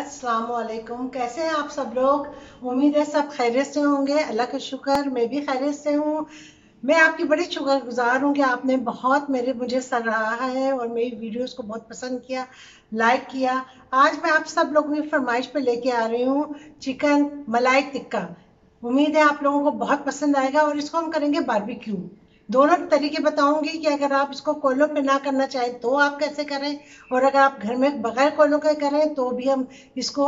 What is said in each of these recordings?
अस्सलाम वालेकुम कैसे हैं आप सब लोग उम्मीद है सब खैरियत से होंगे अल्लाह का शुक्र मैं भी खैरियत से हूँ मैं आपकी बड़ी शुक्र गुजार हूँ कि आपने बहुत मेरे मुझे सराहा है और मेरी वीडियोस को बहुत पसंद किया लाइक किया आज मैं आप सब लोगों की फरमाइश पर लेके आ रही हूँ चिकन मलाई टिक्का उम्मीद है आप लोगों को बहुत पसंद आएगा और इसको हम करेंगे बारबेक्यू दोनों तरीके बताऊंगी कि अगर आप इसको कोयलों पे ना करना चाहें तो आप कैसे करें और अगर आप घर में बगैर कोयलों के करें तो भी हम इसको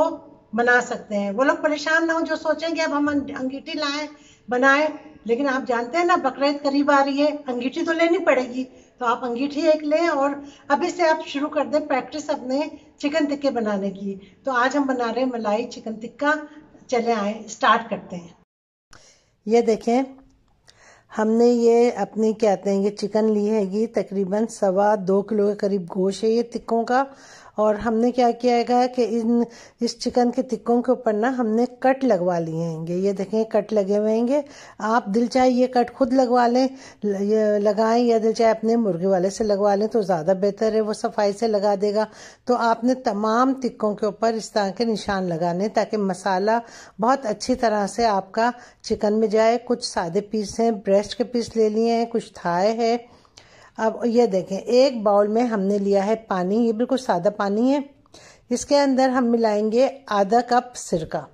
बना सकते हैं वो लोग परेशान ना हो जो सोचेंगे अब हम अंगीठी लाएं बनाए लेकिन आप जानते हैं ना बकरीद करीब आ रही है अंगीठी तो लेनी पड़ेगी तो आप अंगीठी एक लें और अभी से आप शुरू कर दें प्रैक्टिस अपने चिकन टिक्के बनाने की तो आज हम बना रहे हैं मलाई चिकन टिक्का चले आए स्टार्ट करते हैं ये देखें हमने ये अपनी कहते हैं ये चिकन ली हैगी तकरीबन सवा दो किलो के करीब गोश है ये तिक्कों का और हमने क्या किया है कि इन इस चिकन के टिक्कों के ऊपर ना हमने कट लगवा लिए हैंगे ये देखें कट लगे हुए हैंगे आप दिल चाहे ये कट खुद लगवा लें लगाएं या दिल चाहे अपने मुर्गे वाले से लगवा लें तो ज़्यादा बेहतर है वो सफाई से लगा देगा तो आपने तमाम टिक्कों के ऊपर इस तरह के निशान लगाने ताकि मसाला बहुत अच्छी तरह से आपका चिकन में जाए कुछ सादे पीस हैं ब्रेस्ट के पीस ले लिए हैं कुछ थाए है अब ये देखें एक बाउल में हमने लिया है पानी ये बिल्कुल सादा पानी है इसके अंदर हम मिलाएंगे आधा कप सिरका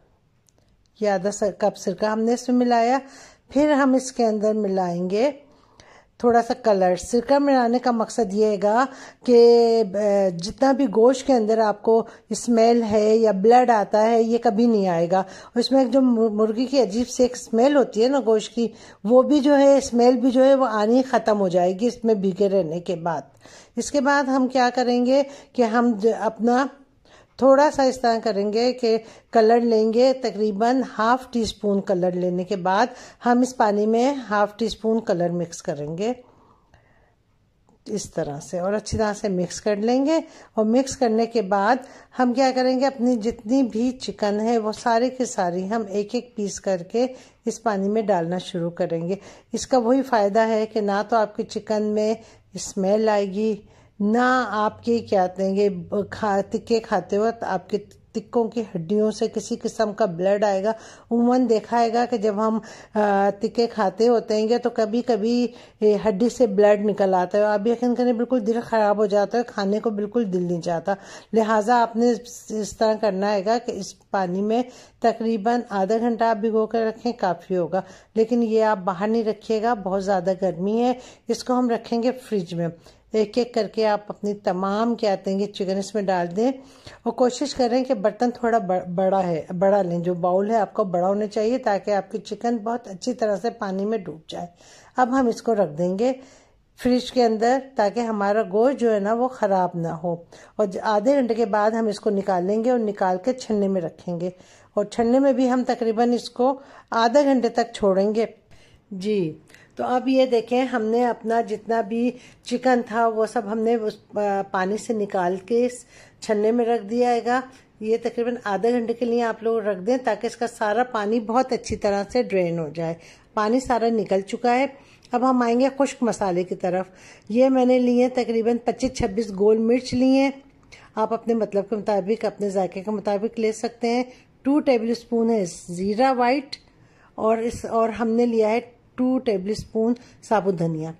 ये आधा कप सिरका हमने इसमें मिलाया फिर हम इसके अंदर मिलाएंगे थोड़ा सा कलर सिरका मिलाने का मकसद ये हैगा कि जितना भी गोश्त के अंदर आपको स्मेल है या ब्लड आता है ये कभी नहीं आएगा उसमें जो मुर्गी की अजीब से एक स्मेल होती है ना गोश्त की वो भी जो है स्मेल भी जो है वो आनी ख़त्म हो जाएगी इसमें भीगे रहने के बाद इसके बाद हम क्या करेंगे कि हम अपना थोड़ा सा इस तरह करेंगे कि कलर लेंगे तकरीबन हाफ़ टी स्पून कलर लेने के बाद हम इस पानी में half teaspoon colour mix करेंगे इस तरह से और अच्छी तरह से मिक्स कर लेंगे और मिक्स करने के बाद हम क्या करेंगे अपनी जितनी भी चिकन है वो सारे के सारी हम एक एक पीस करके इस पानी में डालना शुरू करेंगे इसका वही फ़ायदा है कि ना तो आपकी चिकन में स्मेल आएगी ना आपके क्या कहेंगे खा तिक्के खाते वक्त आपके तिक्कों की हड्डियों से किसी किस्म का ब्लड आएगा देखा देखाएगा कि जब हम तिक्के खाते होते हैं तो कभी कभी हड्डी से ब्लड निकल आता है आप यकीन करें बिल्कुल दिल ख़राब हो जाता है खाने को बिल्कुल दिल नहीं चाहता लिहाजा आपने इस तरह करना है कि इस पानी में तकरीबन आधा घंटा आप भिगो कर रखें काफ़ी होगा लेकिन ये आप बाहर नहीं रखिएगा बहुत ज़्यादा गर्मी है इसको हम रखेंगे फ्रिज में एक एक करके आप अपनी तमाम क्या आते हैं चिकन इसमें डाल दें और कोशिश करें कि बर्तन थोड़ा बड़ा है बड़ा लें जो बाउल है आपको बड़ा होना चाहिए ताकि आपकी चिकन बहुत अच्छी तरह से पानी में डूब जाए अब हम इसको रख देंगे फ्रिज के अंदर ताकि हमारा गोश्त जो है ना वो ख़राब ना हो और आधे घंटे के बाद हम इसको निकालेंगे और निकाल के छन्ने में रखेंगे और छन्ने में भी हम तकरीबन इसको आधे घंटे तक छोड़ेंगे जी तो अब ये देखें हमने अपना जितना भी चिकन था वो सब हमने उस पानी से निकाल के इस छन्ने में रख दिया हैगा ये तकरीबन आधे घंटे के लिए आप लोग रख दें ताकि इसका सारा पानी बहुत अच्छी तरह से ड्रेन हो जाए पानी सारा निकल चुका है अब हम आएंगे खुश्क मसाले की तरफ ये मैंने लिए तकरीबन 25-26 गोल मिर्च लिए आप अपने मतलब के मुताबिक अपने जायके के मुताबिक ले सकते हैं टू टेबल स्पून है ज़ीरा वाइट और इस और हमने लिया है टू टेबल स्पून साबुत धनिया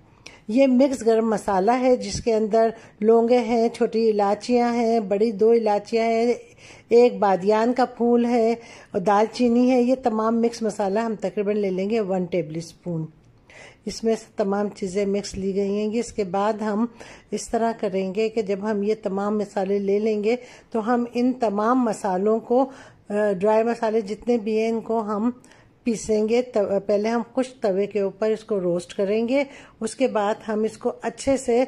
ये मिक्स गरम मसाला है जिसके अंदर लौंगे हैं छोटी इलाचियां हैं बड़ी दो इलायचियाँ हैं एक बादियान का फूल है और दालचीनी है ये तमाम मिक्स मसाला हम तकरीबन ले लेंगे वन टेबल स्पून इसमें तमाम चीज़ें मिक्स ली गई हैं इसके बाद हम इस तरह करेंगे कि जब हम ये तमाम मसाले ले लेंगे तो हम इन तमाम मसालों को ड्राई मसाले जितने भी हैं इनको हम पीसेंगे तव, पहले हम खुश तवे के ऊपर इसको रोस्ट करेंगे उसके बाद हम इसको अच्छे से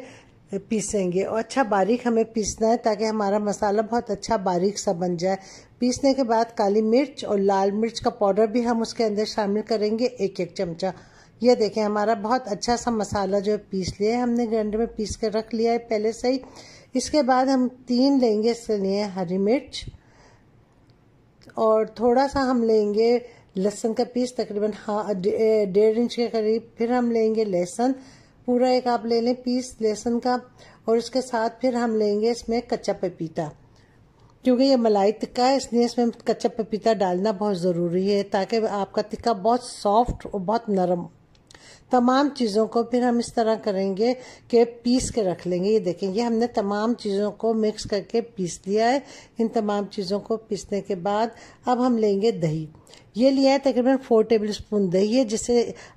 पीसेंगे और अच्छा बारीक हमें पीसना है ताकि हमारा मसाला बहुत अच्छा बारीक सा बन जाए पीसने के बाद काली मिर्च और लाल मिर्च का पाउडर भी हम उसके अंदर शामिल करेंगे एक एक चमचा ये देखें हमारा बहुत अच्छा सा मसाला जो है पीस लिया है हमने ग्राइंडर में पीस कर रख लिया है पहले से ही इसके बाद हम तीन लेंगे इसके लिए हरी मिर्च और थोड़ा सा हम लेंगे लहसन का पीस तकरीबन हा डेढ़ इंच के करीब फिर हम लेंगे लहसुन पूरा एक आप ले लें पीस लहसुन का और उसके साथ फिर हम लेंगे इसमें कच्चा पपीता क्योंकि ये मलाई टिक्का है इसलिए इसमें कच्चा पपीता डालना बहुत ज़रूरी है ताकि आपका टिक्का बहुत सॉफ्ट और बहुत नरम तमाम चीज़ों को फिर हम इस तरह करेंगे कि पीस के रख लेंगे ये देखें ये हमने तमाम चीज़ों को मिक्स करके पीस लिया है इन तमाम चीज़ों को पीसने के बाद अब हम लेंगे दही ये लिया है तकरीबन फोर टेबल स्पून दही है जिसे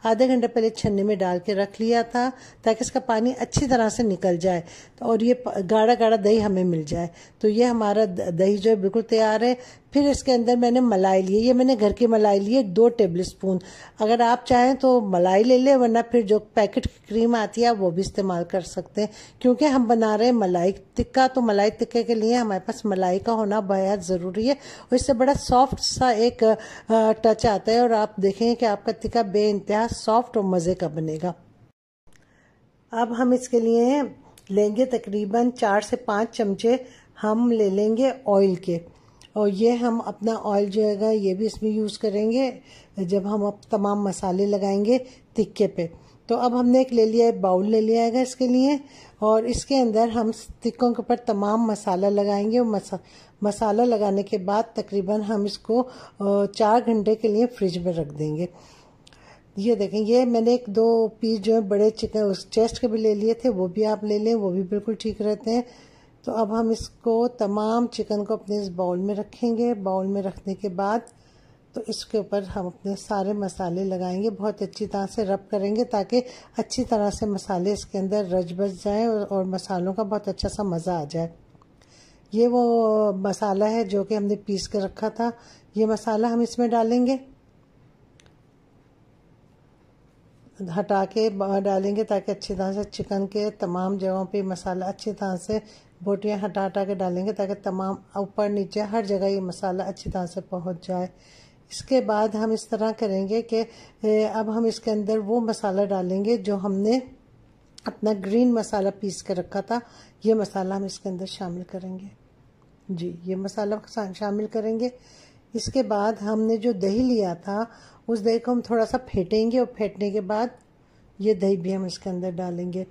आधे घंटे पहले छन्ने में डाल के रख लिया था ताकि इसका पानी अच्छी तरह से निकल जाए और ये गाढ़ा गाढ़ा दही हमें मिल जाए तो ये हमारा दही जो है बिल्कुल तैयार है फिर इसके अंदर मैंने मलाई ली है ये मैंने घर की मलाई ली है दो टेबल स्पून अगर आप चाहें तो मलाई ले लें वरना फिर जो पैकेट क्रीम आती है वो भी इस्तेमाल कर सकते हैं क्योंकि हम बना रहे हैं मलाई टिक्का तो मलाई टिक्के के लिए हमारे पास मलाई का होना बेहद ज़रूरी है और इससे बड़ा सॉफ्ट सा एक टच हाँ, आता है और आप देखेंगे कि आपका तिका बे सॉफ्ट और मज़े का बनेगा अब हम इसके लिए लेंगे तकरीबन चार से पाँच चमचे हम ले लेंगे ऑयल के और ये हम अपना ऑयल जो है ये भी इसमें यूज़ करेंगे जब हम अब तमाम मसाले लगाएंगे तिक्के पे तो अब हमने एक ले लिया है बाउल ले लिया है इसके लिए और इसके अंदर हम तिक्कों के ऊपर तमाम मसाला लगाएंगे और मसा, मसाला लगाने के बाद तकरीबन हम इसको चार घंटे के लिए फ्रिज में रख देंगे ये देखें ये मैंने एक दो पीस जो है बड़े चिकन उस चेस्ट के भी ले लिए थे वो भी आप ले लें वो भी बिल्कुल ठीक रहते हैं तो अब हम इसको तमाम चिकन को अपने इस बाउल में रखेंगे बाउल में रखने के बाद तो इसके ऊपर हम अपने सारे मसाले लगाएंगे बहुत अच्छी तरह से रब करेंगे ताकि अच्छी तरह से मसाले इसके अंदर रज बज जाए और, और मसालों का बहुत अच्छा सा मज़ा आ जाए ये वो मसाला है जो कि हमने पीस कर रखा था ये मसाला हम इसमें डालेंगे हटा के डालेंगे ताकि अच्छी तरह से चिकन के तमाम जगहों पे मसाला अच्छी तरह से बोटियाँ हटा हटा के डालेंगे ताकि तमाम ऊपर नीचे हर जगह ये मसाला अच्छी तरह से पहुँच जाए इसके बाद हम इस तरह करेंगे कि अब हम इसके अंदर वो मसाला डालेंगे जो हमने अपना ग्रीन मसाला पीस कर रखा था ये मसाला हम इसके अंदर शामिल करेंगे जी ये मसाला शामिल करेंगे इसके बाद हमने जो दही लिया था उस दही को हम थोड़ा सा फेंटेंगे और फेंटने के बाद ये दही भी हम इसके अंदर डालेंगे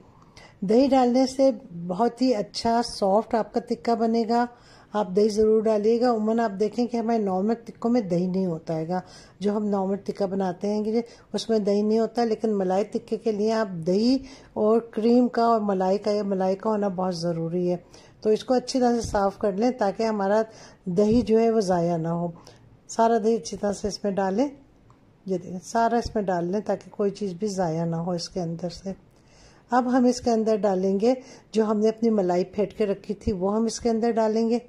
दही डालने से बहुत ही अच्छा सॉफ्ट आपका तिक्का बनेगा आप दही ज़रूर डालिएगा उमन आप देखें कि हमारे नॉर्मल टिक्कों में दही नहीं होता है जो हम नॉर्मल टिक्का बनाते हैं कि उसमें दही नहीं होता लेकिन मलाई टिक्के के लिए आप दही और क्रीम का और मलाई का या मलाई का होना बहुत ज़रूरी है तो इसको अच्छी तरह से साफ़ कर लें ताकि हमारा दही जो है वो ज़ाया ना हो सारा दही अच्छी तरह से इसमें डालें ये देखें सारा इसमें डाल लें ताकि कोई चीज़ भी ज़ाया ना हो इसके अंदर से अब हम इसके अंदर डालेंगे जो हमने अपनी मलाई फेंट के रखी थी वो हम इसके अंदर डालेंगे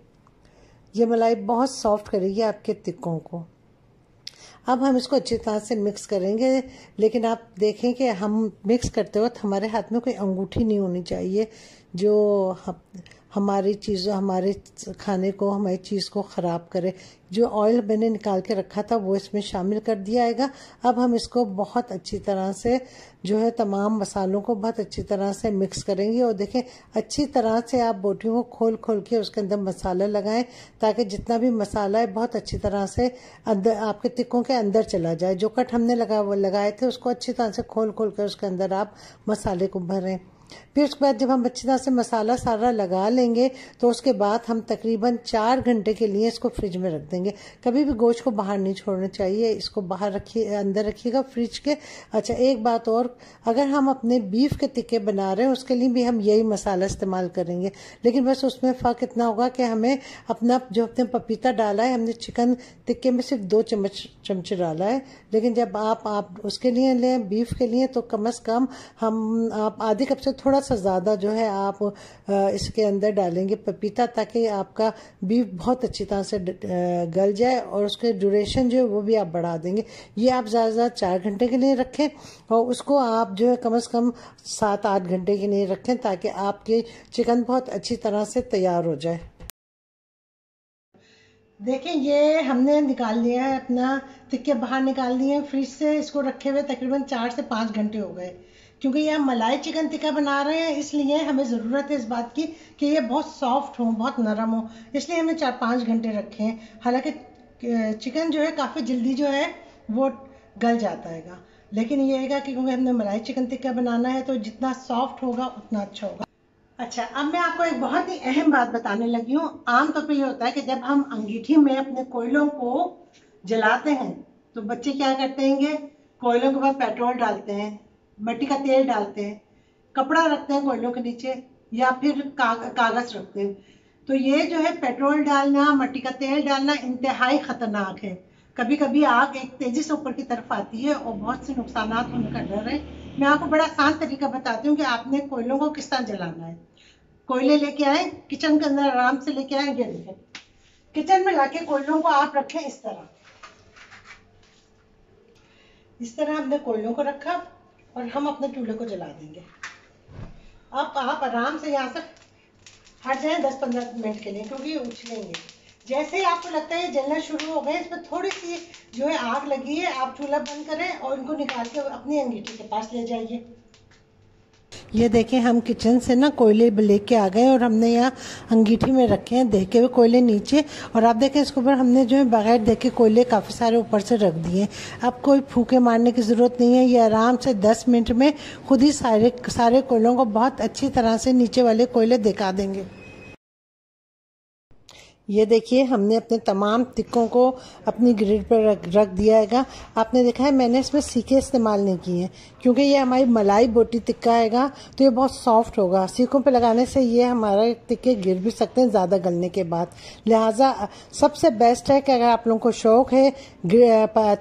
ये मलाई बहुत सॉफ्ट करेगी आपके तिक्कों को अब हम इसको अच्छी तरह से मिक्स करेंगे लेकिन आप देखें कि हम मिक्स करते वक्त हमारे हाथ में कोई अंगूठी नहीं होनी चाहिए जो हमारी चीज़ों हमारे खाने को हमारी चीज़ को ख़राब करे जो ऑयल मैंने निकाल के रखा था वो इसमें शामिल कर दिया आएगा अब हम इसको बहुत अच्छी तरह से जो है तमाम मसालों को बहुत अच्छी तरह से मिक्स करेंगे और देखें अच्छी तरह से आप बोटियों को खोल खोल के उसके अंदर मसाला लगाएं ताकि जितना भी मसाला है बहुत अच्छी तरह से अंदर आपके टिक्कों के अंदर चला जाए जो कट हमने लगा लगाए थे उसको अच्छी तरह से खोल खोल कर उसके अंदर आप मसाले को भरें फिर उसके बाद जब हम अच्छी तरह से मसाला सारा लगा लेंगे तो उसके बाद हम तकरीबन चार घंटे के लिए इसको फ्रिज में रख देंगे कभी भी गोश्त को बाहर नहीं छोड़ना चाहिए इसको बाहर रखिए अंदर रखिएगा फ्रिज के अच्छा एक बात और अगर हम अपने बीफ के टिक्के बना रहे हैं उसके लिए भी हम यही मसाला इस्तेमाल करेंगे लेकिन बस उसमें फ़र्क इतना होगा कि हमें अपना जो अपने पपीता डाला है हमने चिकन टिक्के में सिर्फ दो चम्मच चमचे डाला है लेकिन जब आप आप उसके लिए लें बीफ के लिए तो कम अज़ कम हम आप आधे कप से थोड़ा सा ज़्यादा जो है आप इसके अंदर डालेंगे पपीता ताकि आपका बीफ बहुत अच्छी तरह से गल जाए और उसके ड्यूरेशन जो है वो भी आप बढ़ा देंगे ये आप ज़्यादा से ज़्यादा चार घंटे के लिए रखें और उसको आप जो है कम से कम सात आठ घंटे के लिए रखें ताकि आपके चिकन बहुत अच्छी तरह से तैयार हो जाए देखें ये हमने निकाल लिया है अपना तिक्के बाहर निकाल लिए हैं फ्रिज से इसको रखे हुए तकरीबन चार से पाँच घंटे हो गए क्योंकि ये हम मलाई चिकन टिक्का बना रहे हैं इसलिए हमें ज़रूरत है इस बात की कि ये बहुत सॉफ्ट हो बहुत नरम हो इसलिए हमने चार पाँच घंटे रखे हैं हालांकि चिकन जो है काफ़ी जल्दी जो है वो गल जाता है लेकिन ये है कि क्योंकि हमने मलाई चिकन टिक्का बनाना है तो जितना सॉफ्ट होगा उतना अच्छा होगा अच्छा अब मैं आपको एक बहुत ही अहम बात बताने लगी हूँ आमतौर तो पर यह होता है कि जब हम अंगीठी में अपने कोयलों को जलाते हैं तो बच्चे क्या करते हैं कोयलों के ऊपर पेट्रोल डालते हैं मट्टी का तेल डालते हैं कपड़ा रखते हैं कोयलों के नीचे या फिर कागज रखते हैं तो ये जो है पेट्रोल डालना मट्टी का तेल डालना इंतहाई खतरनाक है कभी कभी आग एक तेजी से ऊपर की तरफ आती है और बहुत से नुकसान होने का डर है मैं आपको बड़ा आसान तरीका बताती हूँ कि आपने कोयलों को किस तरह जलाना है कोयले लेके आए किचन के अंदर आराम से लेके आए गए किचन में लाके कोयलों को आप रखें इस तरह इस तरह हमने कोयलों को रखा और हम अपने चूल्हे को जला देंगे अब आप आराम से यहाँ से हट जाएं दस पंद्रह मिनट के लिए क्योंकि उछलेंगे जैसे ही आपको लगता है जलना शुरू हो गए इसमें थोड़ी सी जो है आग लगी है आप चूल्हा बंद करें और इनको निकाल के अपनी अंगीठी के पास ले जाइए ये देखें हम किचन से ना कोयले लेके आ गए और हमने यहाँ अंगीठी में रखे हैं देखे हुए कोयले नीचे और आप देखें इसके ऊपर हमने जो है बगैर देखे कोयले काफ़ी सारे ऊपर से रख दिए अब कोई फूके मारने की ज़रूरत नहीं है ये आराम से दस मिनट में खुद ही सारे सारे कोयलों को बहुत अच्छी तरह से नीचे वाले कोयले दिखा देंगे ये देखिए हमने अपने तमाम टिक्कों को अपनी ग्रिड पर रख रख दिया हैगा आपने देखा है मैंने इसमें सीखे इस्तेमाल नहीं किए हैं क्योंकि ये हमारी मलाई बोटी टिक्का आएगा तो ये बहुत सॉफ्ट होगा सीखों पर लगाने से ये हमारे टिक्के गिर भी सकते हैं ज़्यादा गलने के बाद लिहाजा सबसे बेस्ट है कि अगर आप लोगों को शौक़ है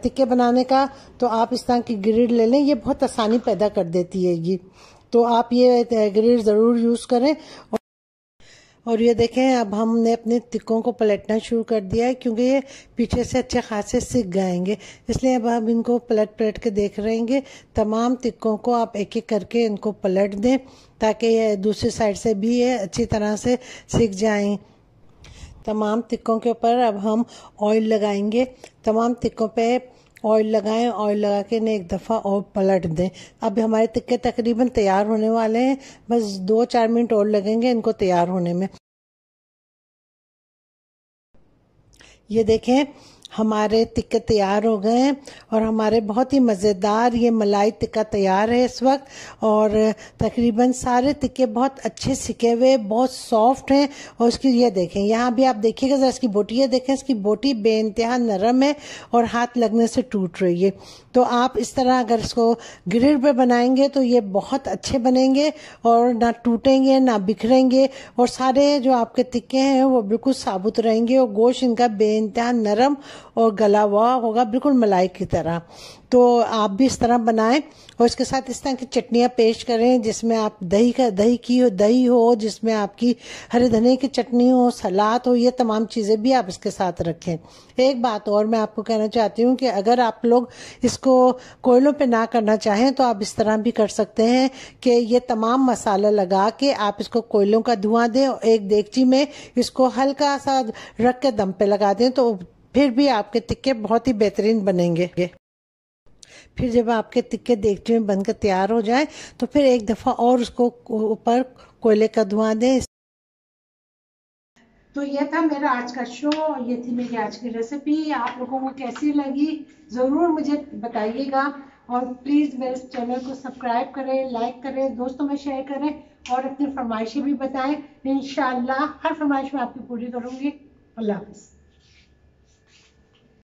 टिक्के बनाने का तो आप इस तरह की ग्रिड ले लें ये बहुत आसानी पैदा कर देती है ये तो आप ये ग्रिड ज़रूर यूज़ करें और ये देखें अब हमने अपने तिक्कों को पलटना शुरू कर दिया है क्योंकि ये पीछे से अच्छे खासे सिक गएंगे इसलिए अब हम इनको पलट पलट के देख रहेंगे तमाम तिक्कों को आप एक एक करके इनको पलट दें ताकि ये दूसरी साइड से भी ये अच्छी तरह से सिक जाएं तमाम तिक्कों के ऊपर अब हम ऑयल लगाएंगे तमाम तिक्कों पर ऑयल लगाएं ऑयल लगा के इन्हें एक दफ़ा और पलट दें अब हमारे तिक्के तकरीबन तैयार होने वाले हैं बस दो चार मिनट और लगेंगे इनको तैयार होने में ये देखें हमारे टिक्के तैयार हो गए हैं और हमारे बहुत ही मज़ेदार ये मलाई टिक्का तैयार है इस वक्त और तकरीबन सारे टिक्के बहुत अच्छे सिके हुए बहुत सॉफ्ट हैं और उसकी ये देखें यहाँ भी आप देखिएगा ज़रा इसकी बोटी ये देखें इसकी बोटी बेानतहा नरम है और हाथ लगने से टूट रही है तो आप इस तरह अगर इसको ग्रिल पर बनाएंगे तो ये बहुत अच्छे बनेंगे और ना टूटेंगे ना बिखरेंगे और सारे जो आपके टिक्के हैं वो बिल्कुल साबुत रहेंगे और गोश्त इनका बेानतहा नरम और गला हुआ होगा बिल्कुल मलाई की तरह तो आप भी इस तरह बनाएं और इसके साथ इस तरह की चटनियाँ पेश करें जिसमें आप दही का दही की हो दही हो जिसमें आपकी हरे धने की चटनी हो सलाद हो ये तमाम चीज़ें भी आप इसके साथ रखें एक बात और मैं आपको कहना चाहती हूँ कि अगर आप लोग इसको कोयलों पे ना करना चाहें तो आप इस तरह भी कर सकते हैं कि ये तमाम मसाला लगा के आप इसको कोयलों का धुआं दें और एक देगची में इसको हल्का सा रख के दम पे लगा दें तो फिर भी आपके टिक्के बहुत ही बेहतरीन बनेंगे फिर जब आपके टिक्के देखते में बनकर तैयार हो जाए तो फिर एक दफ़ा और उसको ऊपर कोयले का धुआं दें तो ये था मेरा आज का शो ये थी मेरी आज की रेसिपी आप लोगों को कैसी लगी ज़रूर मुझे बताइएगा और प्लीज़ मेरे चैनल को सब्सक्राइब करें लाइक करें दोस्तों में शेयर करें और अपनी फरमाइशें भी बताएं इन हर फरमाइश में आपकी पूरी करूंगी अल्लाह हाफिज़